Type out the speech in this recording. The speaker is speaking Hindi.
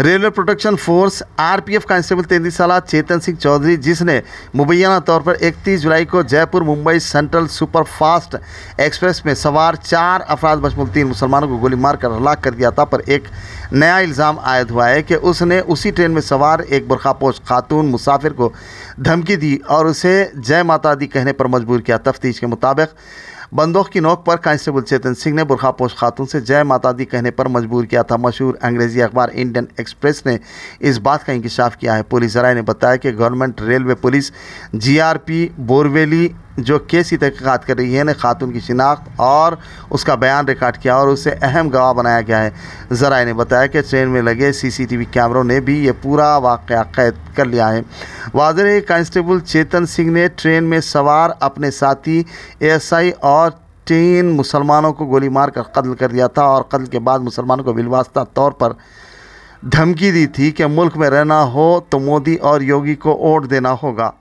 railway protection force RPF constable तेंदीसाला चेतन सिंह चौधरी जिसने मुबैना तौर पर 31 जुलाई को Jaipur Mumbai central superfast express में सवार चार अफराध बशमुल तीन मुसलमानों को गोली मारकर हलाक कर दिया था पर एक नया इल्ज़ाम आयद हुआ है कि उसने उसी ट्रेन में सवार एक बुरखापोश खातून मुसाफिर को धमकी दी और उसे जय माता दी कहने पर मजबूर किया तफ्तीश के मुताबिक बंदूक की नोक पर कांस्टेबल चेतन सिंह ने बुरखापोश खातून से जय माता दी कहने पर मजबूर किया था मशहूर अंग्रेजी अखबार इंडियन एक्सप्रेस ने इस बात का इंकशाफ किया है पुलिस जराये ने बताया कि government railway police GRP Borivali जो केस की तहकीक़ात कर रही है ने खातून की शिनाख्त और उसका बयान रिकॉर्ड किया और उसे अहम गवाह बनाया गया है ज़रा ने बताया कि ट्रेन में लगे सीसीटीवी कैमरों ने भी ये पूरा वाक़ कैद कर लिया है वाजर कांस्टेबल चेतन सिंह ने ट्रेन में सवार अपने साथी एएसआई और तीन मुसलमानों को गोली मारकर कत्ल कर दिया था और कत्ल के बाद मुसलमानों को बिलवास्ता तौर पर धमकी दी थी कि मुल्क में रहना हो तो मोदी और योगी को वोट देना होगा